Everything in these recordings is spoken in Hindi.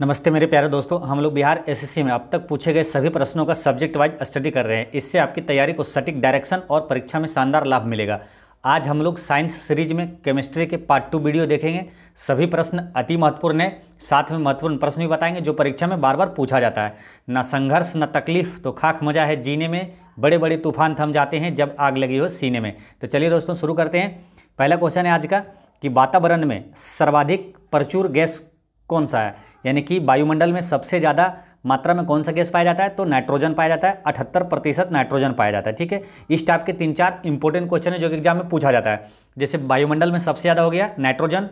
नमस्ते मेरे प्यारे दोस्तों हम लोग बिहार एसएससी में अब तक पूछे गए सभी प्रश्नों का सब्जेक्ट वाइज स्टडी कर रहे हैं इससे आपकी तैयारी को सटीक डायरेक्शन और परीक्षा में शानदार लाभ मिलेगा आज हम लोग साइंस सीरीज में केमिस्ट्री के पार्ट टू वीडियो देखेंगे सभी प्रश्न अति महत्वपूर्ण है साथ में महत्वपूर्ण प्रश्न भी बताएंगे जो परीक्षा में बार बार पूछा जाता है ना संघर्ष ना तकलीफ तो खाक मजा है जीने में बड़े बड़े तूफान थम जाते हैं जब आग लगी हो सीने में तो चलिए दोस्तों शुरू करते हैं पहला क्वेश्चन है आज का कि वातावरण में सर्वाधिक प्रचुर गैस कौन सा है यानी कि वायुमंडल में सबसे ज़्यादा मात्रा में कौन सा गैस पाया जाता है तो नाइट्रोजन पाया जाता है अठहत्तर प्रतिशत नाइट्रोजन पाया जाता है ठीक है इस टाइप के तीन चार इंपॉर्टेंट क्वेश्चन है जो कि एग्जाम में पूछा जाता है जैसे वायुमंडल में सबसे ज़्यादा हो गया नाइट्रोजन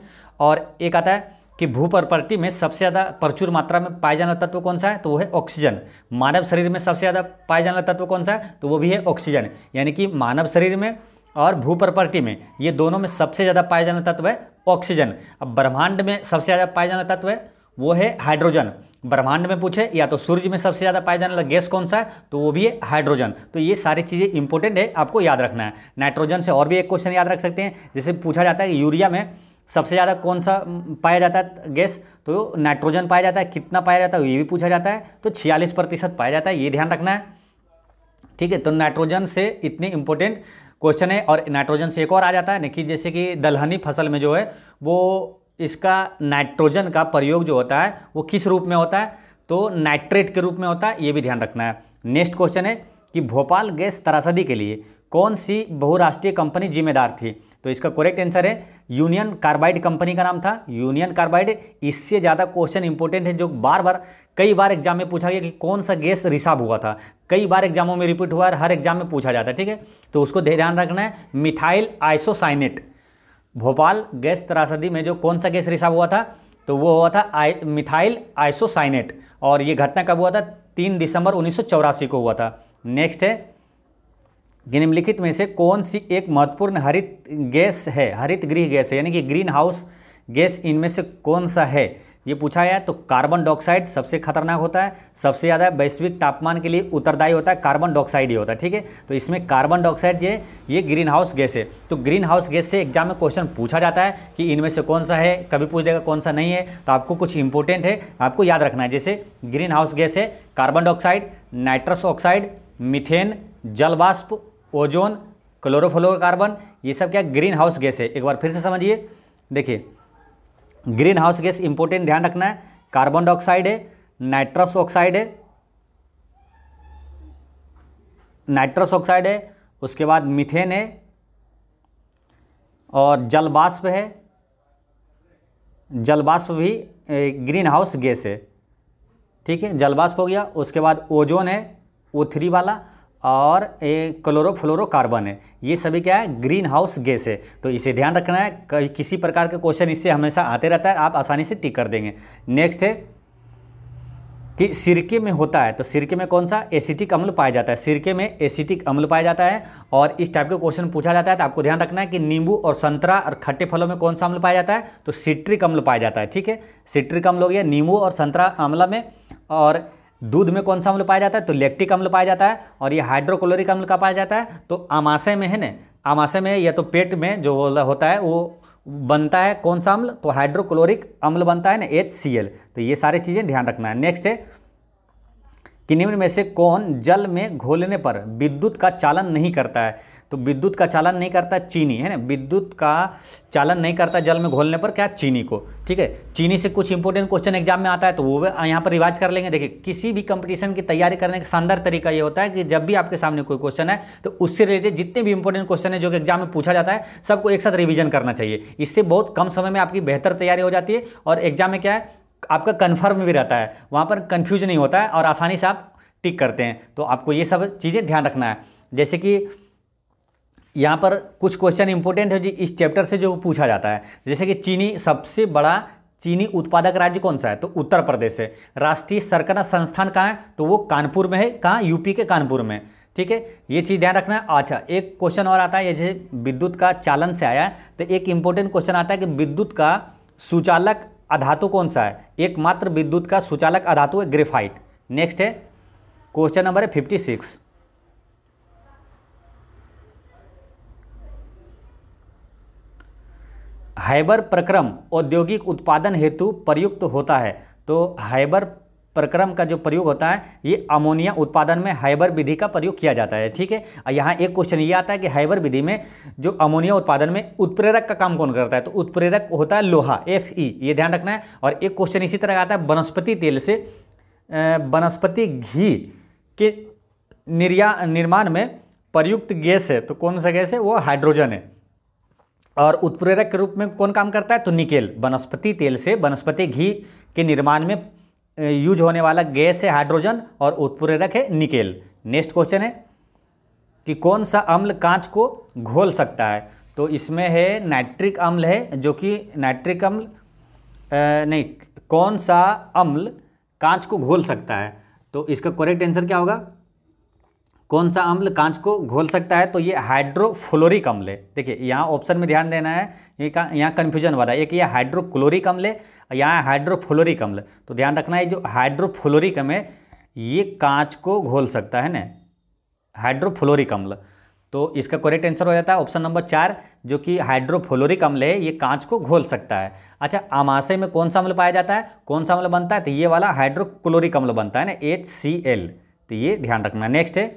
और एक आता है कि भूपर्पर्टी में सबसे ज़्यादा प्रचुर मात्रा में पाया जाने वाला तत्व कौन सा है तो वो है ऑक्सीजन मानव शरीर में सबसे ज़्यादा पाया जाने वाला तत्व कौन सा है तो वो भी है ऑक्सीजन यानी कि मानव शरीर में और भू प्रॉपर्टी में ये दोनों में सबसे ज़्यादा पाया जाना तत्व है ऑक्सीजन अब ब्रह्मांड में सबसे ज़्यादा पाया जाना तत्व है वो है हाइड्रोजन ब्रह्मांड में पूछे या तो सूर्य में सबसे ज़्यादा पाया जाने वाला गैस कौन सा है तो वो भी है हाइड्रोजन तो ये सारी चीज़ें इंपॉर्टेंट है आपको याद रखना है नाइट्रोजन से और भी एक क्वेश्चन याद रख सकते हैं जैसे पूछा जाता है कि यूरिया में सबसे ज़्यादा कौन सा पाया जाता है गैस तो नाइट्रोजन पाया जाता है कितना पाया जाता है ये भी पूछा जाता है तो छियालीस प्रतिशत पाया जाता है ये ध्यान रखना है ठीक है तो नाइट्रोजन से इतने इंपॉर्टेंट क्वेश्चन है और नाइट्रोजन से एक और आ जाता है कि जैसे कि दलहनी फसल में जो है वो इसका नाइट्रोजन का प्रयोग जो होता है वो किस रूप में होता है तो नाइट्रेट के रूप में होता है ये भी ध्यान रखना है नेक्स्ट क्वेश्चन है कि भोपाल गैस त्रासदी के लिए कौन सी बहुराष्ट्रीय कंपनी जिम्मेदार थी तो इसका करेक्ट आंसर है यूनियन कार्बाइड कंपनी का नाम था यूनियन कार्बाइड इससे ज़्यादा क्वेश्चन इंपॉर्टेंट है जो बार बार कई बार एग्जाम में पूछा गया कि कौन सा गैस रिसाव हुआ था कई बार एग्जामों में रिपीट हुआ है हर एग्जाम में पूछा जाता है ठीक है तो उसको ध्यान रखना है मिथाइल आइसोसाइनेट भोपाल गैस त्रासदी में जो कौन सा गैस रिसाव हुआ था तो वो हुआ था आई मिथाइल आइसोसाइनेट और ये घटना कब हुआ था तीन दिसंबर उन्नीस को हुआ था नेक्स्ट है निम्नलिखित में से कौन सी एक महत्वपूर्ण हरित गैस है हरित गृह गैस है यानी कि ग्रीन हाउस गैस इनमें से कौन सा है ये पूछा गया तो कार्बन डाइऑक्साइड सबसे खतरनाक होता है सबसे ज़्यादा वैश्विक तापमान के लिए उत्तरदायी होता है कार्बन डाइऑक्साइड ही होता है ठीक है तो इसमें कार्बन डाइऑक्साइड जो है ये ग्रीन हाउस गैस है तो ग्रीन हाउस गैस से एग्जाम में क्वेश्चन पूछा जाता है कि इनमें से कौन सा है कभी पूछ देगा कौन सा नहीं है तो आपको कुछ इंपॉर्टेंट है आपको याद रखना है जैसे ग्रीन हाउस गैस है carbon dioxide nitrous oxide methane जलवाष्प ओजोन क्लोरोफ्लोरोकार्बन ये सब क्या ग्रीन हाउस गैस है एक बार फिर से समझिए देखिए ग्रीन हाउस गैस इंपॉर्टेंट ध्यान रखना है कार्बन डाइऑक्साइड है नाइट्रस ऑक्साइड है नाइट्रस ऑक्साइड है उसके बाद मिथेन है और जलबाष्प है जलबाष्प भी ग्रीन हाउस गैस है ठीक है जलबाष्प हो गया उसके बाद ओजोन है ओ थ्री वाला और ये क्लोरोफ्लोरोकार्बन है ये सभी क्या है ग्रीन हाउस गैस है तो इसे ध्यान रखना है किसी प्रकार के क्वेश्चन इससे हमेशा आते रहता है आप आसानी से टिक कर देंगे नेक्स्ट है कि सिरके में होता है तो सिरके में कौन सा एसिटिक अम्ल पाया जाता है सिरके में एसिटिक अम्ल पाया जाता है और इस टाइप के क्वेश्चन पूछा जाता है तो आपको ध्यान रखना है कि नींबू और संतरा और खट्टे फलों में कौन सा अम्ल पाया जाता है तो सिट्रिक अम्ल पाया जाता है ठीक है सिट्रिक अम्ल हो गया नींबू और संतरा अम्ल में और दूध में कौन सा अम्ल पाया जाता है तो लेक्टिक अम्ल पाया जाता है और ये हाइड्रोक्लोरिक अम्ल का पाया जाता है तो आमाशय में है ना आमाशय में या तो पेट में जो होता है वो बनता है कौन सा अम्ल तो हाइड्रोक्लोरिक अम्ल बनता है ना एच सी एल तो ये सारी चीज़ें ध्यान रखना है नेक्स्ट है कि निम्न में से कौन जल में घोलने पर विद्युत का चालन नहीं करता है तो विद्युत का चालन नहीं करता चीनी है ना विद्युत का चालन नहीं करता जल में घोलने पर क्या चीनी को ठीक है चीनी से कुछ इंपॉर्टेंट क्वेश्चन एग्जाम में आता है तो वो यहाँ पर रिवाइज कर लेंगे देखिए किसी भी कंपटीशन की तैयारी करने का शानदार तरीका ये होता है कि जब भी आपके सामने कोई क्वेश्चन है तो उससे रिलेटेड जितने भी इंपॉर्टेंट क्वेश्चन है जो कि एग्जाम में पूछा जाता है सबको एक साथ रिविजन करना चाहिए इससे बहुत कम समय में आपकी बेहतर तैयारी हो जाती है और एग्जाम में क्या है आपका कन्फर्म भी रहता है वहाँ पर कन्फ्यूज नहीं होता है और आसानी से आप टिक करते हैं तो आपको ये सब चीज़ें ध्यान रखना है जैसे कि यहाँ पर कुछ क्वेश्चन इंपॉर्टेंट है जी इस चैप्टर से जो पूछा जाता है जैसे कि चीनी सबसे बड़ा चीनी उत्पादक राज्य कौन सा है तो उत्तर प्रदेश है राष्ट्रीय सरकना संस्थान कहाँ है तो वो कानपुर में है कहाँ यूपी के कानपुर में ठीक है ये चीज़ ध्यान रखना है अच्छा एक क्वेश्चन और आता है जैसे विद्युत का चालन से आया तो एक इंपॉर्टेंट क्वेश्चन आता है कि विद्युत का सुचालक अधातु कौन सा है एकमात्र विद्युत का सुचालक अधातु है ग्रेफाइट नेक्स्ट है क्वेश्चन नंबर है फिफ्टी सिक्स हाइबर प्रक्रम औद्योगिक उत्पादन हेतु प्रयुक्त तो होता है तो हाइबर प्रक्रम का जो प्रयोग होता है ये अमोनिया उत्पादन में हाइबर विधि का प्रयोग किया जाता है ठीक है यहाँ एक क्वेश्चन ये आता है कि हाइबर विधि में जो अमोनिया उत्पादन में उत्प्रेरक का काम कौन करता है तो उत्प्रेरक होता है लोहा एफ ई e, ये ध्यान रखना है और एक क्वेश्चन इसी तरह आता है वनस्पति तेल से वनस्पति घी के निर्या निर्माण में प्रयुक्त गैस है तो कौन सा गैस है वो हाइड्रोजन है और उत्प्रेरक के रूप में कौन काम करता है तो निकेल वनस्पति तेल से वनस्पति घी के निर्माण में यूज होने वाला गैस है हाइड्रोजन और उत्प्रेरक है निकेल नेक्स्ट क्वेश्चन है कि कौन सा अम्ल कांच को घोल सकता है तो इसमें है नाइट्रिक अम्ल है जो कि नाइट्रिक अम्ल नहीं कौन सा अम्ल कांच को घोल सकता है तो इसका करेक्ट आंसर क्या होगा कौन सा अम्ल कांच को घोल सकता है तो ये हाइड्रोफ्लोरिक अम्ल है देखिए यहाँ ऑप्शन में ध्यान देना है ये यहाँ कन्फ्यूजन वाला है एक ये हाइड्रोक्लोरिक अम्ल है यहाँ हाइड्रोफ्लोरिक अम्ल तो ध्यान रखना है जो हाइड्रोफ्लोरिक अम्ल है ये कांच को घोल सकता है ना हाइड्रोफ्लोरिक अम्ल तो इसका करेक्ट आंसर हो जाता है ऑप्शन नंबर चार जो कि हाइड्रोफ्लोरिक अम्ल है ये कांच को घोल सकता है अच्छा आमाशय में कौन सा अम्ल पाया जाता है कौन सा अम्ल बनता है तो ये वाला हाइड्रोक्लोरिक अम्ल बनता है ना एच तो ये ध्यान रखना नेक्स्ट है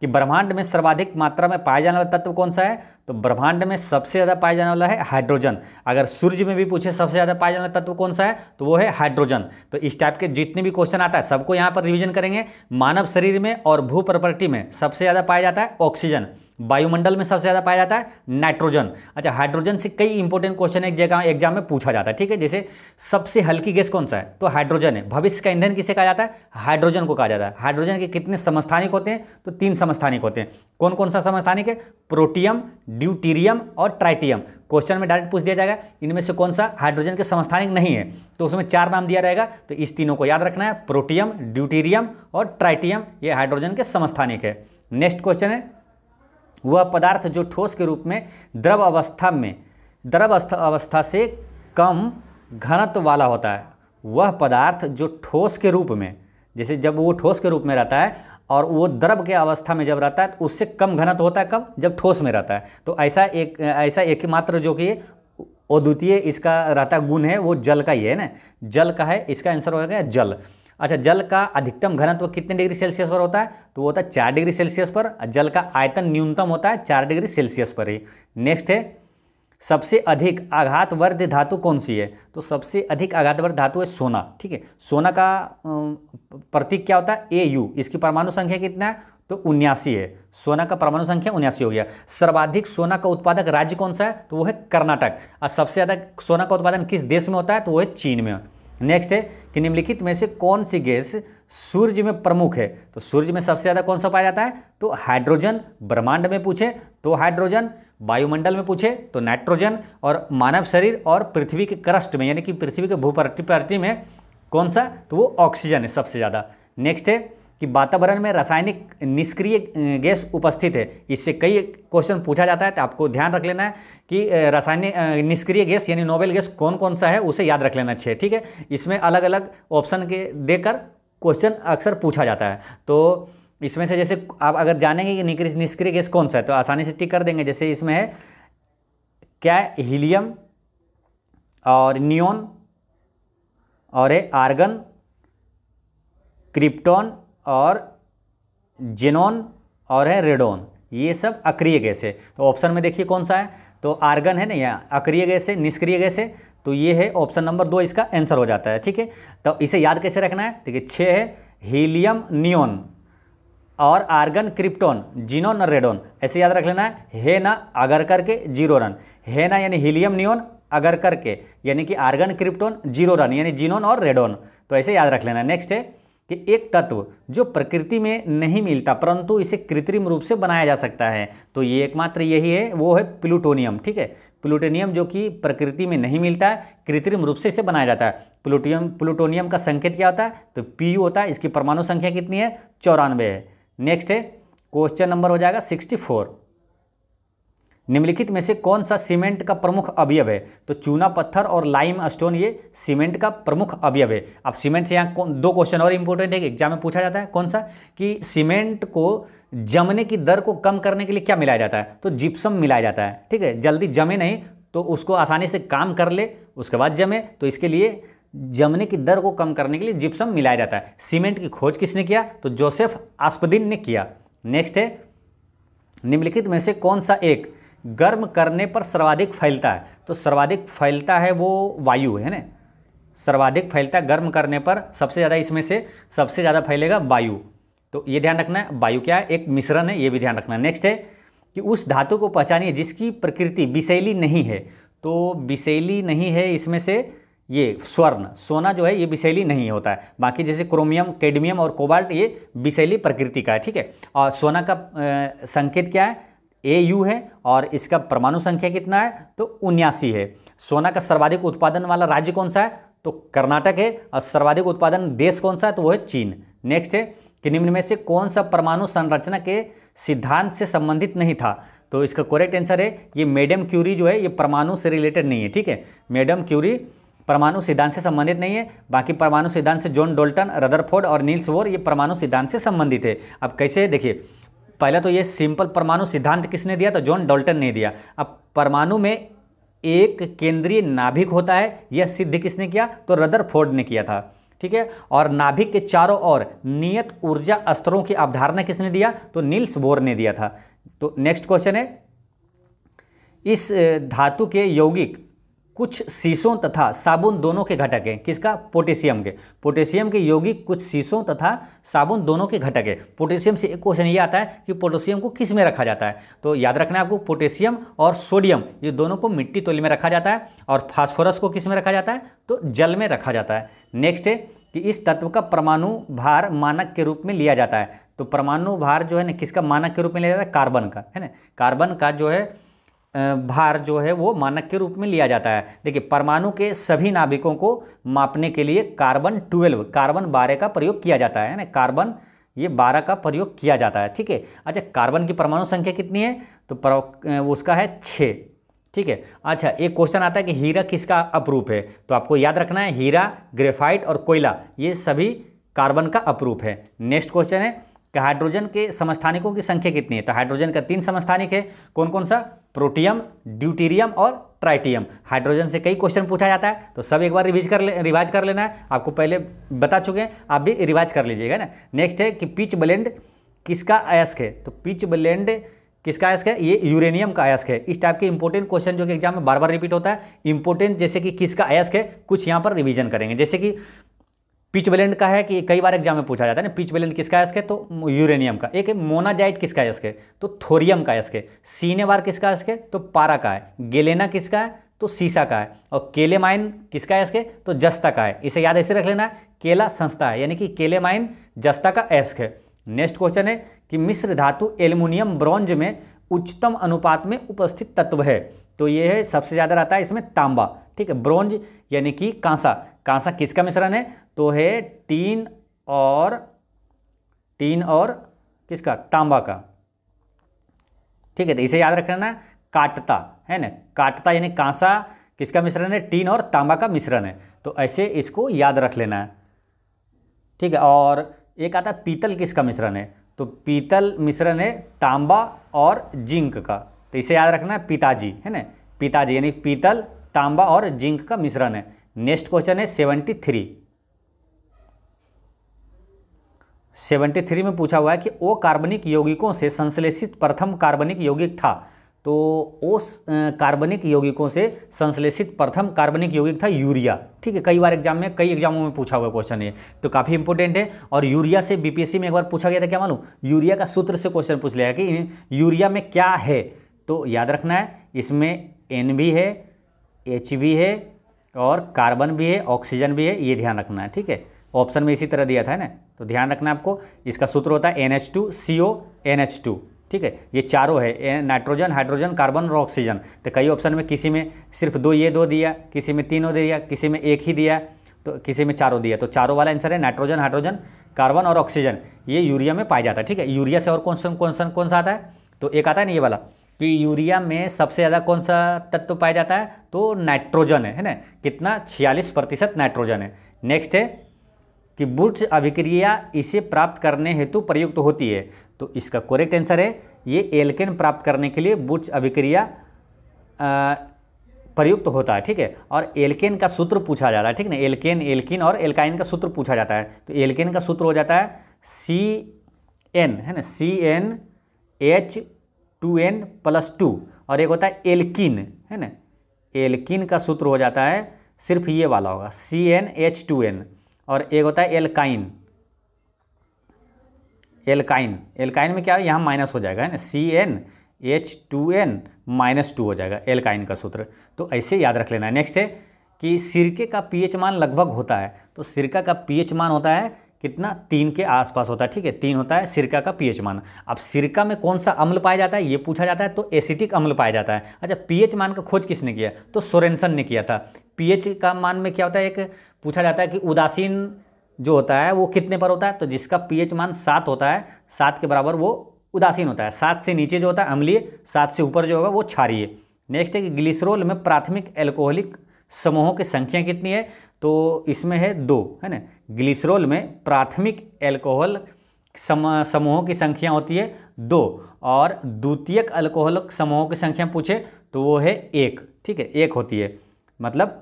कि ब्रह्मांड में सर्वाधिक मात्रा में पाया जाने वाला तत्व कौन सा है तो ब्रह्मांड में सबसे ज़्यादा पाया जाने वाला है हाइड्रोजन अगर सूर्य में भी पूछे सबसे ज़्यादा पाया जाने वाला तत्व कौन सा है तो वो है हाइड्रोजन तो इस टाइप के जितने भी क्वेश्चन आता है सबको यहाँ पर रिविजन करेंगे मानव शरीर में और भू प्रॉपर्टी में सबसे ज़्यादा पाया जाता है ऑक्सीजन वायुमंडल में सबसे ज़्यादा पाया जाता है नाइट्रोजन अच्छा हाइड्रोजन से कई इंपॉर्टेंट क्वेश्चन एक जगह एग्जाम में पूछा जाता है ठीक है जैसे सबसे हल्की गैस कौन सा है तो हाइड्रोजन है भविष्य का ईंधन किसे कहा जाता है हाइड्रोजन को कहा जाता है हाइड्रोजन के कितने समस्थानिक होते हैं तो तीन समस्थानिक होते हैं कौन कौन सा समस्थानिक है प्रोटियम ड्यूटीरियम और ट्राइटियम क्वेश्चन में डायरेक्ट पूछ दिया जाएगा इनमें से कौन सा हाइड्रोजन के समस्थानिक नहीं है तो उसमें चार नाम दिया रहेगा तो इस तीनों को याद रखना है प्रोटियम ड्यूटीरियम और ट्राइटियम ये हाइड्रोजन के समस्थानिक है नेक्स्ट क्वेश्चन है वह पदार्थ जो ठोस के रूप में द्रव अवस्था में द्रव अवस्था से कम घनत्व वाला होता है वह पदार्थ जो ठोस के रूप में जैसे जब वो ठोस के रूप में रहता है और वो द्रव के अवस्था में जब रहता है तो उससे कम घनत्व होता है कब जब ठोस में रहता है तो ऐसा एक ऐसा एकमात्र जो कि अद्वितीय इसका रहता गुण है वो जल का ही है ना जल का है इसका आंसर हो गया जल अच्छा जल का अधिकतम घनत्व कितने डिग्री सेल्सियस पर होता है तो वो होता है चार डिग्री सेल्सियस पर जल का आयतन न्यूनतम होता है चार डिग्री सेल्सियस पर ही नेक्स्ट है सबसे अधिक आघातवर्ध धातु कौन सी है तो सबसे अधिक आघातवर्ध धातु है सोना ठीक है सोना का प्रतीक क्या होता है ए यू इसकी परमाणु संख्या कितना है तो उन्यासी है सोना का परमाणु संख्या उन्यासी हो गया सर्वाधिक सोना का उत्पादक राज्य कौन सा है तो वो है कर्नाटक और सबसे अधिक सोना का उत्पादन किस देश में होता है तो वो है चीन में नेक्स्ट है कि निम्नलिखित में से कौन सी गैस सूर्य में प्रमुख है तो सूर्य में सबसे ज़्यादा कौन सा पाया जाता है तो हाइड्रोजन ब्रह्मांड में पूछे तो हाइड्रोजन वायुमंडल में पूछे तो नाइट्रोजन और मानव शरीर और पृथ्वी के क्रस्ट में यानी कि पृथ्वी के भूपर्टी में कौन सा तो वो ऑक्सीजन है सबसे ज़्यादा नेक्स्ट है कि वातावरण में रासायनिक निष्क्रिय गैस उपस्थित है इससे कई क्वेश्चन पूछा जाता है तो आपको ध्यान रख लेना है कि रासायनिक निष्क्रिय गैस यानी नोबेल गैस कौन कौन सा है उसे याद रख लेना चाहिए ठीक है इसमें अलग अलग ऑप्शन के देकर क्वेश्चन अक्सर पूछा जाता है तो इसमें से जैसे आप अगर जानेंगे कि निष्क्रिय गैस कौन सा है तो आसानी से टिक कर देंगे जैसे इसमें है क्या हीलियम और नियोन और ए आर्गन क्रिप्टॉन और जिनोन और है रेडोन ये सब अक्रिय गैस है तो ऑप्शन में देखिए कौन सा है तो आर्गन है ना यहाँ अक्रिय गैस है निष्क्रिय गैस है तो ये है ऑप्शन नंबर दो इसका आंसर हो जाता है ठीक है तो इसे याद कैसे रखना है देखिए छः है हीलियम नियोन और आर्गन क्रिप्टोन जिनोन और रेडोन ऐसे याद रख लेना है हे ना अगर करके जीरो रन हे ना यानी हीलियम नियोन अगर करके यानी कि आर्गन क्रिप्टोन जीरो रन यानी जिनोन और रेडोन तो ऐसे याद रख लेना नेक्स्ट है कि एक तत्व जो प्रकृति में नहीं मिलता परंतु इसे कृत्रिम रूप से बनाया जा सकता है तो ये एकमात्र यही है वो है प्लूटोनियम ठीक है प्लूटोनियम जो कि प्रकृति में नहीं मिलता है कृत्रिम रूप से इसे बनाया जाता है प्लूटियम प्लूटोनियम का संकेत क्या होता है तो पी होता है इसकी परमाणु संख्या कितनी है चौरानवे है नेक्स्ट है क्वेश्चन नंबर हो जाएगा सिक्सटी फोर निम्नलिखित में से कौन सा सीमेंट का प्रमुख अवयव है तो चूना पत्थर और लाइम स्टोन ये सीमेंट का प्रमुख अवयव है अब सीमेंट से यहाँ दो क्वेश्चन और इम्पोर्टेंट है एग्जाम में पूछा जाता है कौन सा कि सीमेंट को जमने की दर को कम करने के लिए क्या मिलाया जाता है तो जिप्सम मिलाया जाता है ठीक है जल्दी जमे नहीं तो उसको आसानी से काम कर ले उसके बाद जमे तो इसके लिए जमने की दर को कम करने के लिए जिप्सम मिलाया जाता है सीमेंट की खोज किसने किया तो जोसेफ आसपदीन ने किया नेक्स्ट है निम्नलिखित में से कौन सा एक गर्म करने पर सर्वाधिक फैलता है तो सर्वाधिक फैलता है वो वायु है ना सर्वाधिक फैलता है गर्म करने पर सबसे ज़्यादा इसमें से सबसे ज़्यादा फैलेगा वायु तो ये ध्यान रखना है वायु क्या है एक मिश्रण है ये भी ध्यान रखना नेक्स्ट है कि उस धातु को पहचानिए जिसकी प्रकृति विषैली नहीं है तो विषैली नहीं है इसमें से ये स्वर्ण सोना जो है ये विषैली नहीं होता है बाकी जैसे क्रोमियम कैडमियम और कोबाल्ट ये विषैली प्रकृति का है ठीक है और सोना का संकेत क्या है ए यू है और इसका परमाणु संख्या कितना है तो उन्यासी है सोना का सर्वाधिक उत्पादन वाला राज्य कौन सा है तो कर्नाटक है और सर्वाधिक उत्पादन देश कौन सा है तो वो है चीन नेक्स्ट है कि निम्न में से कौन सा परमाणु संरचना के सिद्धांत से संबंधित नहीं था तो इसका करेक्ट आंसर है ये मेडम क्यूरी जो है ये परमाणु से रिलेटेड नहीं है ठीक है मैडम क्यूरी परमाणु सिद्धांत से संबंधित नहीं है बाकी परमाणु सिद्धांत से जॉन डोल्टन रदरफोर्ड और नील्स वोर ये परमाणु सिद्धांत से संबंधित है अब कैसे है देखिए पहला तो ये सिंपल परमाणु सिद्धांत किसने दिया तो जॉन डॉल्टन ने दिया अब परमाणु में एक केंद्रीय नाभिक होता है यह सिद्ध किसने किया तो फोर्ड ने किया था ठीक है और नाभिक के चारों ओर नियत ऊर्जा स्तरों की अवधारणा किसने दिया तो नील्स बोर ने दिया था तो नेक्स्ट क्वेश्चन है इस धातु के यौगिक कुछ शीशों तथा साबुन दोनों के घटक हैं किसका पोटेशियम के पोटेशियम के योगी कुछ शीशों तथा साबुन दोनों के घटक है पोटेशियम से एक क्वेश्चन ये आता है कि पोटेशियम को किस में रखा जाता है तो याद रखना है आपको पोटेशियम और सोडियम ये दोनों को मिट्टी तोली में रखा जाता है और फास्फोरस को किस में रखा जाता है तो जल में रखा जाता है नेक्स्ट है कि इस तत्व का परमाणु भार मानक के रूप में लिया जाता है तो परमाणु भार जो है ना किसका मानक के रूप में लिया जाता है कार्बन का है ना कार्बन का जो है भार जो है वो मानक के रूप में लिया जाता है देखिए परमाणु के सभी नाभिकों को मापने के लिए कार्बन ट्वेल्व कार्बन बारह का प्रयोग किया जाता है ना कार्बन ये बारह का प्रयोग किया जाता है ठीक है अच्छा कार्बन की परमाणु संख्या कितनी है तो उसका है छः ठीक है अच्छा एक क्वेश्चन आता है कि हीरा किसका अपरूप है तो आपको याद रखना है हीरा ग्रेफाइट और कोयला ये सभी कार्बन का अपरूप है नेक्स्ट क्वेश्चन है कि हाइड्रोजन के समस्थानिकों की संख्या कितनी है तो हाइड्रोजन का तीन समस्थानिक है कौन कौन सा प्रोटियम ड्यूटीरियम और ट्राइटियम हाइड्रोजन से कई क्वेश्चन पूछा जाता है तो सब एक बार रिवीज कर ले रिवाइज कर लेना है आपको पहले बता चुके हैं आप भी रिवाइज कर लीजिएगा ना नेक्स्ट है कि पिच ब्लेंड किसका अयस्क है तो पिच ब्लेंड किसका अयस्क है ये यूरेनियम का अयस्क है इस टाइप के इंपॉर्टेंट क्वेश्चन जो कि एग्जाम में बार बार रिपीट होता है इंपॉर्टेंट जैसे कि किसका अयस्क है कुछ यहाँ पर रिविजन करेंगे जैसे कि पिच वेलेंट का है कि कई बार एग्जाम में पूछा जाता है ना पिच वेलेंट किसका है तो यूरेनियम का एक मोनाजाइट किसका है तो थोरियम का है सीने बार किसका है तो पारा का है गेलेना किसका है तो सीसा का है और केले माइन किसका है तो जस्ता का है इसे याद ऐसे रख लेना है केला संस्था है यानी कि केले माइन जस्ता का एस्क है नेक्स्ट क्वेश्चन है कि मिश्र धातु एल्युमिनियम ब्रॉन्ज में उच्चतम अनुपात में उपस्थित तत्व है तो ये है सबसे ज़्यादा रहता है इसमें तांबा ठीक है ब्रोंज यानी कि कांसा कांसा किसका मिश्रण है तो है टीन और टीन और किसका तांबा का ठीक है तो इसे याद रखना काटता है ना काटता यानी कांसा किसका मिश्रण है टीन और तांबा का मिश्रण है तो ऐसे इसको याद रख लेना है ठीक है और एक आता है पीतल किसका मिश्रण है तो पीतल मिश्रण है तांबा और जिंक का तो इसे याद रखना है पिताजी है ना पिताजी यानी पीतल तांबा और जिंक का मिश्रण है नेक्स्ट क्वेश्चन है सेवेंटी थ्री सेवेंटी थ्री में पूछा हुआ है कि ओ कार्बनिक यौगिकों से संश्लेषित प्रथम कार्बनिक यौगिक था तो ओ कार्बनिक यौगिकों से संश्लेषित प्रथम कार्बनिक यौगिक था यूरिया ठीक है कई बार एग्जाम में कई एग्जामों में पूछा हुआ क्वेश्चन है तो काफ़ी इंपॉर्टेंट है और यूरिया से बीपीएससी में एक बार पूछा गया था क्या मालूम यूरिया का सूत्र से क्वेश्चन पूछ लिया कि यूरिया में क्या है तो याद रखना है इसमें एन भी है एच भी है और कार्बन भी है ऑक्सीजन भी है ये ध्यान रखना है ठीक है ऑप्शन में इसी तरह दिया था ना तो ध्यान रखना आपको इसका सूत्र होता है N H two C O N H two ठीक है ये चारों है नाइट्रोजन हाइड्रोजन कार्बन और ऑक्सीजन तो कई ऑप्शन में किसी में सिर्फ दो ये दो दिया किसी में तीनों दे दिया किसी में एक ही दिया तो किसी में चारों दिया तो चारों वाला आंसर है नाइट्रोजन हाइड्रोजन कार्बन और ऑक्सीजन ये यूरिया में पाया जाता है ठीक है यूरिया से और कौन सा कौन सा कौन सा आता है तो एक आता है ना ये वाला कि यूरिया में सबसे ज़्यादा कौन सा तत्व पाया जाता है तो नाइट्रोजन है है ना कितना छियालीस प्रतिशत नाइट्रोजन है नेक्स्ट है कि बुट्स अभिक्रिया इसे प्राप्त करने हेतु प्रयुक्त होती है तो इसका कोरेक्ट आंसर है ये एल्केन प्राप्त करने के लिए बुट्स अभिक्रिया प्रयुक्त तो होता है ठीक है और एल्केन का सूत्र पूछा जाता है ठीक ना एल्केन एल्किन और एल्काइन का सूत्र पूछा जाता है तो एल्केन का सूत्र हो जाता है सी एन है ना C N H two N plus two और एक होता है एल्किन है ना एल्किन का सूत्र हो जाता है सिर्फ ये वाला होगा C N H two N और एक होता है एल्काइन एल्काइन एल्काइन में क्या है यहाँ माइनस हो जाएगा है ना C N H two n minus two हो जाएगा एल्काइन का सूत्र तो ऐसे याद रख लेना है नेक्स्ट है कि सिरके का पीएच मान लगभग होता है तो सिरका का पीएच मान होता है कितना तीन के आसपास होता है ठीक है तीन होता है सिरका का पीएच मान अब सिरका में कौन सा अम्ल पाया जाता है ये पूछा जाता है तो एसिटिक अम्ल पाया जाता है अच्छा पीएच मान का खोज किसने किया तो सोरेन्सन ने किया था पीएच का मान में क्या होता है एक पूछा जाता है कि उदासीन जो होता है वो कितने पर होता है तो जिसका पी मान सात होता है सात के बराबर वो उदासीन होता है सात से नीचे जो होता है अम्लीय सात से ऊपर जो होगा वो क्षारिय नेक्स्ट है कि ग्लिसरोल में प्राथमिक एल्कोहलिक समूहों की संख्या कितनी है तो इसमें है दो है ना ग्लिसरॉल में प्राथमिक एल्कोहल सम समूहों की संख्या होती है दो और द्वितीयक अल्कोहल समूहों की संख्या पूछे तो वो है एक ठीक है एक होती है मतलब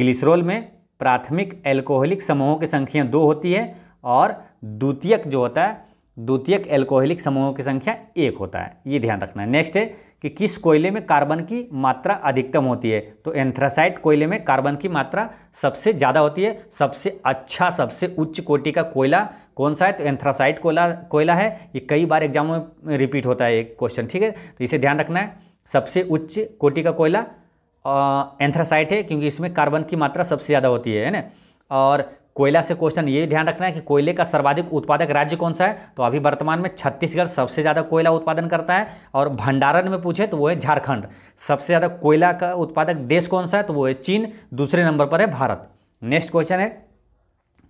ग्लिसरॉल में प्राथमिक एल्कोहलिक समूहों की संख्या दो होती है और द्वितीयक जो होता है द्वितीयक एल्कोहलिक समूहों की संख्या एक होता है ये ध्यान रखना है नेक्स्ट है कि किस कोयले में कार्बन की मात्रा अधिकतम होती है तो एंथ्रासाइट कोयले में कार्बन की मात्रा सबसे ज़्यादा होती है सबसे अच्छा सबसे उच्च कोटि का कोयला कौन सा है तो एंथ्रासाइट कोयला कोयला है ये कई बार एग्जाम में रिपीट होता है एक क्वेश्चन ठीक है तो इसे ध्यान रखना है सबसे उच्च कोटि का कोयला एंथ्रासाइट है क्योंकि इसमें कार्बन की मात्रा सबसे ज़्यादा होती है है ना और कोयला से क्वेश्चन ये ध्यान रखना है कि कोयले का सर्वाधिक उत्पादक राज्य कौन सा है तो अभी वर्तमान में छत्तीसगढ़ सबसे ज़्यादा कोयला उत्पादन करता है और भंडारण में पूछे तो वो है झारखंड सबसे ज़्यादा कोयला का उत्पादक देश कौन सा है तो वो है चीन दूसरे नंबर पर है भारत नेक्स्ट क्वेश्चन है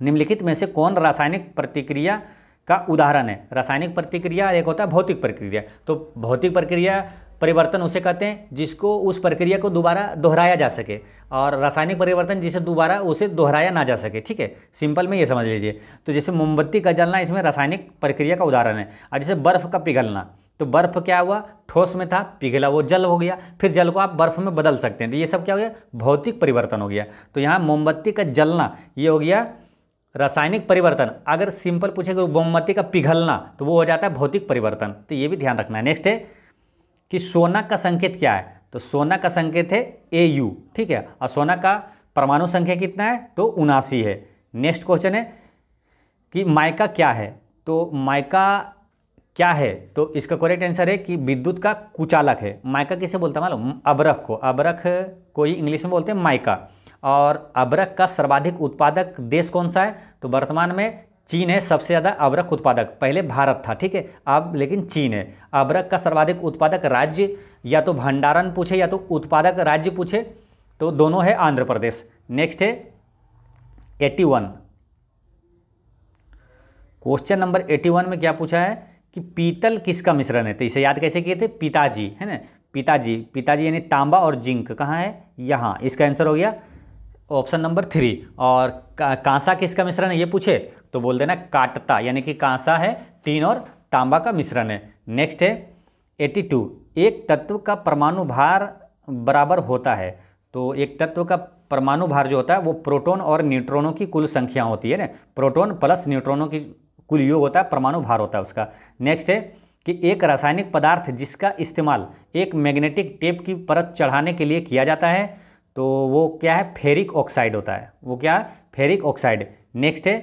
निम्नलिखित में से कौन रासायनिक प्रतिक्रिया का उदाहरण है रासायनिक प्रतिक्रिया एक होता है भौतिक प्रक्रिया तो भौतिक प्रक्रिया परिवर्तन उसे कहते हैं जिसको उस प्रक्रिया को दोबारा दोहराया जा सके और रासायनिक परिवर्तन जिसे दोबारा उसे दोहराया ना जा सके ठीक है सिंपल में ये समझ लीजिए तो जैसे मोमबत्ती का जलना इसमें रासायनिक प्रक्रिया का उदाहरण है और जैसे बर्फ़ का पिघलना तो बर्फ़ क्या हुआ ठोस में था पिघला वो जल हो गया फिर जल को आप बर्फ़ में बदल सकते हैं तो ये सब क्या हो गया भौतिक परिवर्तन हो गया तो यहाँ मोमबत्ती का जलना ये हो गया रासायनिक परिवर्तन अगर सिंपल पूछे कि मोमबत्ती का पिघलना तो वो हो जाता है भौतिक परिवर्तन तो ये भी ध्यान रखना है नेक्स्ट है कि सोना का संकेत क्या है तो सोना का संकेत है ए यू ठीक है और सोना का परमाणु संख्या कितना है तो उनासी है नेक्स्ट क्वेश्चन है कि माइका क्या है तो माइका क्या है तो इसका करेक्ट आंसर है कि विद्युत का कुचालक है माइका किसे बोलता है मालूम अबरख को अबरख को ही इंग्लिश में बोलते हैं माइका और अबरख का सर्वाधिक उत्पादक देश कौन सा है तो वर्तमान में चीन है सबसे ज़्यादा अवरक उत्पादक पहले भारत था ठीक है अब लेकिन चीन है अवरक का सर्वाधिक उत्पादक राज्य या तो भंडारण पूछे या तो उत्पादक राज्य पूछे तो दोनों है आंध्र प्रदेश नेक्स्ट है eighty one question number eighty one में क्या पूछा है कि पीतल किसका मिश्रण है तो इसे याद कैसे किए थे पिताजी है ना पिताजी पिताजी यानी तांबा और जिंक कहाँ है यहाँ इसका आंसर हो गया ऑप्शन नंबर थ्री और कांसा किसका मिश्रण है ये पूछे तो बोल देना काटता यानी कि कांसा है टीन और तांबा का मिश्रण है नेक्स्ट है टू एक तत्व का परमाणु भार बराबर होता है तो एक तत्व का परमाणु भार जो होता है वो प्रोटोन और न्यूट्रॉनों की कुल संख्या होती है ना प्रोटोन प्लस न्यूट्रॉनों की कुल योग होता है परमाणु भार होता है उसका नेक्स्ट है कि एक रासायनिक पदार्थ जिसका इस्तेमाल एक मैग्नेटिक टेप की परत चढ़ाने के लिए किया जाता है तो वो क्या है फेरिक ऑक्साइड होता है वो क्या है फेरिक ऑक्साइड नेक्स्ट है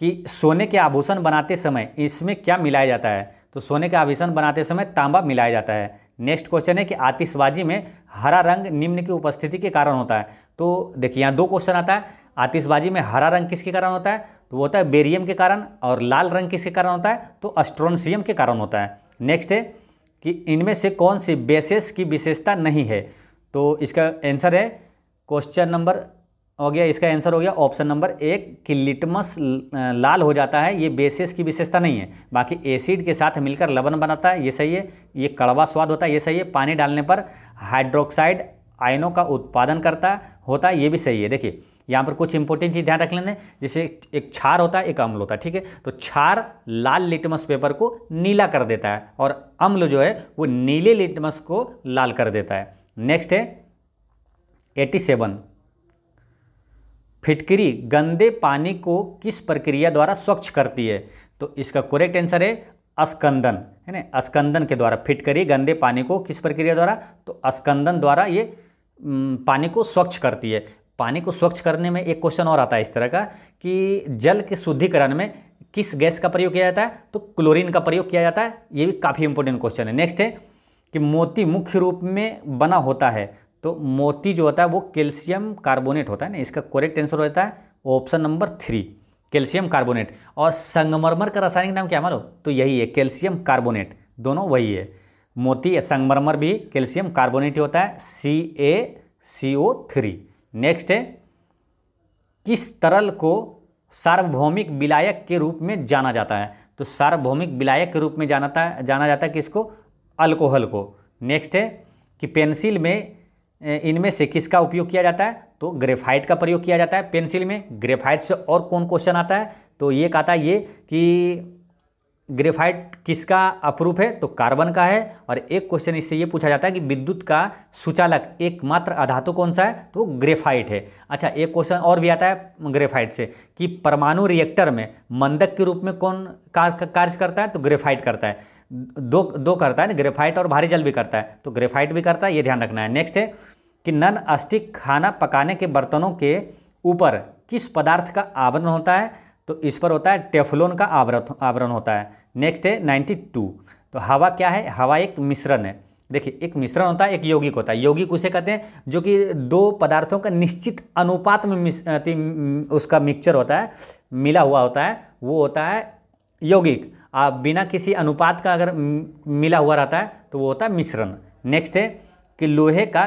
कि सोने के आभूषण बनाते समय इसमें क्या मिलाया जाता है तो सोने के आभूषण बनाते समय तांबा मिलाया जाता है नेक्स्ट क्वेश्चन है कि आतिशबाजी में हरा रंग निम्न की उपस्थिति के कारण होता है तो देखिए यहाँ दो क्वेश्चन आता है आतिशबाजी में हरा रंग किसके कारण होता है तो वो होता है बेरियम के कारण और लाल रंग किसके कारण होता है तो अस्ट्रोनसियम के कारण होता है नेक्स्ट है कि इनमें से कौन सी बेसेस की विशेषता नहीं है तो इसका आंसर है क्वेश्चन नंबर हो गया इसका आंसर हो गया ऑप्शन नंबर एक कि लिटमस लाल हो जाता है ये बेसिस की विशेषता नहीं है बाकी एसिड के साथ मिलकर लवण बनाता है ये सही है ये कड़वा स्वाद होता है ये सही है पानी डालने पर हाइड्रोक्साइड आयनों का उत्पादन करता होता है ये भी सही है देखिए यहाँ पर कुछ इंपॉर्टेंट चीज़ ध्यान रख लेने जैसे एक छार होता है एक अम्ल होता है ठीक है तो छार लाल लिटमस पेपर को नीला कर देता है और अम्ल जो है वो नीले लिटमस को लाल कर देता है नेक्स्ट है एटी सेवन फिटकरी गंदे पानी को किस प्रक्रिया द्वारा स्वच्छ करती है तो इसका करेक्ट आंसर है अस्कंदन है ना अस्कंदन के द्वारा फिटकरी गंदे पानी को किस प्रक्रिया द्वारा तो अस्कंदन द्वारा ये पानी को स्वच्छ करती है पानी को स्वच्छ करने में एक क्वेश्चन और आता है इस तरह का कि जल के शुद्धिकरण में किस गैस का प्रयोग किया जाता है तो क्लोरीन का प्रयोग किया जाता है ये भी काफ़ी इंपॉर्टेंट क्वेश्चन है नेक्स्ट है कि मोती मुख्य रूप में बना होता है तो मोती जो होता है वो कैल्शियम कार्बोनेट होता है ना इसका करेक्ट आंसर होता है option number three calcium carbonate और संगमरमर का रासायनिक नाम क्या मानो तो यही है कैल्शियम कार्बोनेट दोनों वही है मोती संगमरमर भी कैल्शियम कार्बोनेट ही होता है सी ए सी ओ थ्री नेक्स्ट है किस तरल को सार्वभौमिक विलायक के रूप में जाना जाता है तो सार्वभौमिक विलायक के रूप में जाना जाना जाता है किसको अल्कोहल को नेक्स्ट है कि पेंसिल में इनमें से किसका उपयोग किया जाता है तो ग्रेफाइट का प्रयोग किया जाता है पेंसिल में ग्रेफाइट से और कौन क्वेश्चन आता है तो ये कहता है ये कि ग्रेफाइट किसका अप्रूप है तो कार्बन का है और एक क्वेश्चन इससे ये पूछा जाता है कि विद्युत का सुचालक एकमात्र अधातु कौन सा है तो ग्रेफाइट है अच्छा एक क्वेश्चन और भी आता है ग्रेफाइट से कि परमाणु रिएक्टर में मंदक के रूप में कौन कार्य करता है तो ग्रेफाइट करता है दो दो करता है ना ग्रेफाइट और भारी जल भी करता है तो ग्रेफाइट भी करता है ये ध्यान रखना है नेक्स्ट है कि नन अस्टिक खाना पकाने के बर्तनों के ऊपर किस पदार्थ का आवरण होता है तो इस पर होता है टेफलोन का आवरण आवरण होता है नेक्स्ट है नाइन्टी टू तो हवा क्या है हवा एक मिश्रण है देखिए एक मिश्रण होता है एक यौगिक होता है यौगिक उसे कहते हैं जो कि दो पदार्थों का निश्चित अनुपात में उसका मिक्सचर होता है मिला हुआ होता है वो होता है यौगिक आप बिना किसी अनुपात का अगर मिला हुआ रहता है तो वो होता है मिश्रण नेक्स्ट है कि लोहे का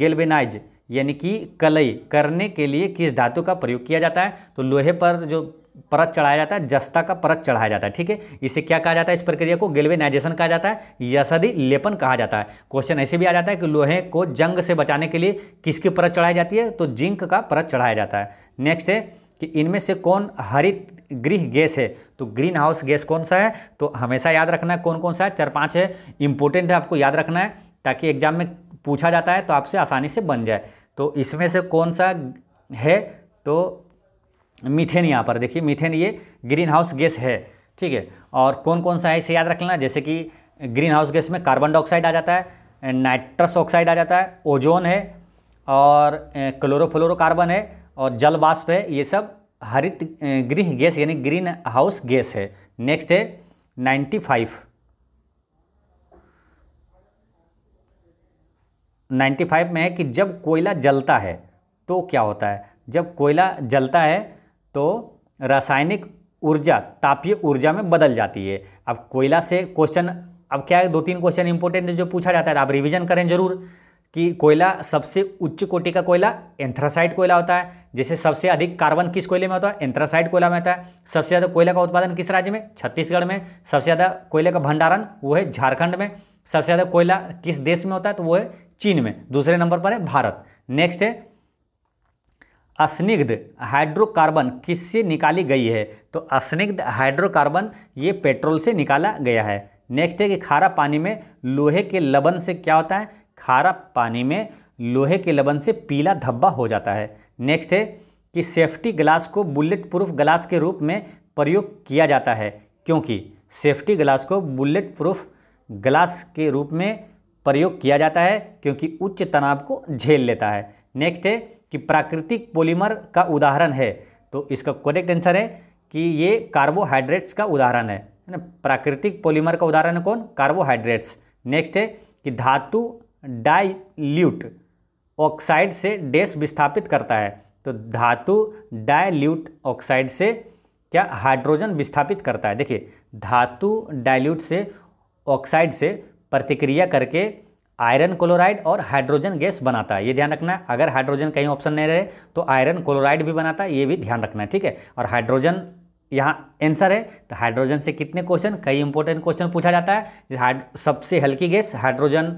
गेल्बेनाइज यानी कि कलई करने के लिए किस धातु का प्रयोग किया जाता है तो लोहे पर जो परत चढ़ाया जाता है जस्ता का परत चढ़ाया जाता है ठीक है इसे क्या कहा जाता है इस प्रक्रिया को गेल्वेनाइजेशन कहा जाता है यसदी लेपन कहा जाता है क्वेश्चन ऐसे भी आ जाता है कि लोहे को जंग से बचाने के लिए किसकी परत चढ़ाई जाती है तो जिंक का परत चढ़ाया जाता है नेक्स्ट है कि इनमें से कौन हरित गृह गैस है तो ग्रीन हाउस गैस कौन सा है तो हमेशा याद रखना है कौन कौन सा है चार पाँच है इंपॉर्टेंट है आपको याद रखना है ताकि एग्जाम में पूछा जाता है तो आपसे आसानी से बन जाए तो इसमें से कौन सा है तो मिथेन यहाँ पर देखिए मिथेन ये ग्रीन हाउस गैस है ठीक है और कौन कौन सा है इसे याद रख लेना जैसे कि ग्रीन हाउस गैस में कार्बन डाइऑक्साइड आ जाता है नाइट्रस ऑक्साइड आ जाता है ओजोन है और क्लोरोफ्लोरोकार्बन है और जल वाष्प है ये सब हरित गृह गैस यानी ग्रीन हाउस गैस है नेक्स्ट है नाइन्टी फाइव नाइन्टी फाइव में है कि जब कोयला जलता है तो क्या होता है जब कोयला जलता है तो रासायनिक ऊर्जा तापीय ऊर्जा में बदल जाती है अब कोयला से क्वेश्चन अब क्या है दो तीन क्वेश्चन इंपॉर्टेंट जो पूछा जाता है तो आप रिवीजन करें जरूर कि कोयला सबसे उच्च कोटि का कोयला एंथ्रासाइड कोयला होता है जैसे सबसे अधिक कार्बन किस कोयले में होता है एंथ्रासाइड कोयला में होता है सबसे ज़्यादा कोयला का उत्पादन किस राज्य में छत्तीसगढ़ में सबसे ज़्यादा कोयले का भंडारण वो है झारखंड में सबसे ज़्यादा कोयला किस देश में होता है तो वो है चीन में दूसरे नंबर पर है भारत नेक्स्ट है अस्निग्ध हाइड्रोकार्बन किससे निकाली गई है तो अस्निग्ध हाइड्रोकार्बन ये पेट्रोल से निकाला गया है नेक्स्ट है कि खारा पानी में लोहे के लबन से क्या होता है खारा पानी में लोहे के लबन से पीला धब्बा हो जाता है नेक्स्ट है कि सेफ्टी ग्लास को बुलेट प्रूफ ग्लास के रूप में प्रयोग किया जाता है क्योंकि सेफ्टी ग्लास को बुलेट प्रूफ ग्लास के रूप में प्रयोग किया जाता है क्योंकि उच्च तनाव को झेल लेता है नेक्स्ट है कि प्राकृतिक पॉलीमर का उदाहरण है तो इसका करेक्ट आंसर है कि ये कार्बोहाइड्रेट्स का उदाहरण है ना प्राकृतिक पॉलीमर का उदाहरण है कौन कार्बोहाइड्रेट्स नेक्स्ट है कि धातु डाइल्यूट ऑक्साइड से डेस विस्थापित करता है तो धातु डाइल्यूट ऑक्साइड से क्या हाइड्रोजन विस्थापित करता है देखिए धातु डाइल्यूट से ऑक्साइड से प्रतिक्रिया करके आयरन क्लोराइड और हाइड्रोजन गैस बनाता है ये ध्यान रखना है अगर हाइड्रोजन कहीं ऑप्शन नहीं रहे तो आयरन क्लोराइड भी बनाता है ये भी ध्यान रखना है ठीक है और हाइड्रोजन यहाँ आंसर है तो हाइड्रोजन से कितने क्वेश्चन कई इंपॉर्टेंट क्वेश्चन पूछा जाता है सबसे हल्की गैस हाइड्रोजन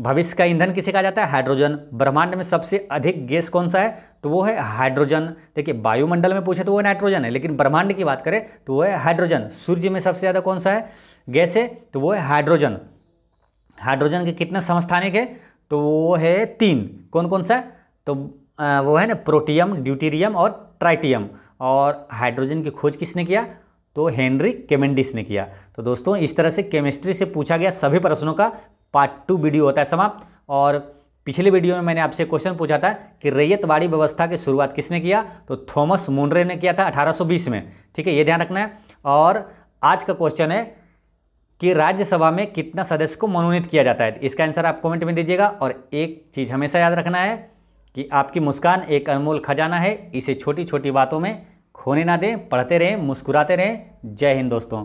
भविष्य का ईंधन किसे कहा जाता है हाइड्रोजन ब्रह्मांड में सबसे अधिक गैस कौन सा है तो वो है हाइड्रोजन देखिए वायुमंडल में पूछे तो वो नाइट्रोजन है लेकिन ब्रह्मांड की बात करें तो वो है हाइड्रोजन सूर्य में सबसे ज़्यादा कौन सा है गैस है तो वो है हाइड्रोजन हाइड्रोजन के कितने संस्थानिक है तो वो है तीन कौन कौन सा है तो वो है ना प्रोटियम ड्यूटीरियम और ट्राइटियम और हाइड्रोजन की खोज किसने किया तो हेनरी केमेंडिस ने किया तो दोस्तों इस तरह से केमिस्ट्री से पूछा गया सभी प्रश्नों का पार्ट टू वीडियो होता है समाप्त और पिछले वीडियो में मैंने आपसे क्वेश्चन पूछा था कि रैयतवाड़ी व्यवस्था की शुरुआत किसने किया तो थॉमस मुंड्रे ने किया था 1820 में ठीक है ये ध्यान रखना है और आज का क्वेश्चन है कि राज्यसभा में कितना सदस्य को मनोनीत किया जाता है तो इसका आंसर आप कमेंट में दीजिएगा और एक चीज़ हमेशा याद रखना है कि आपकी मुस्कान एक अनमोल खजाना है इसे छोटी छोटी बातों में खोने ना दें पढ़ते रहें मुस्कुराते रहें जय हिंद दोस्तों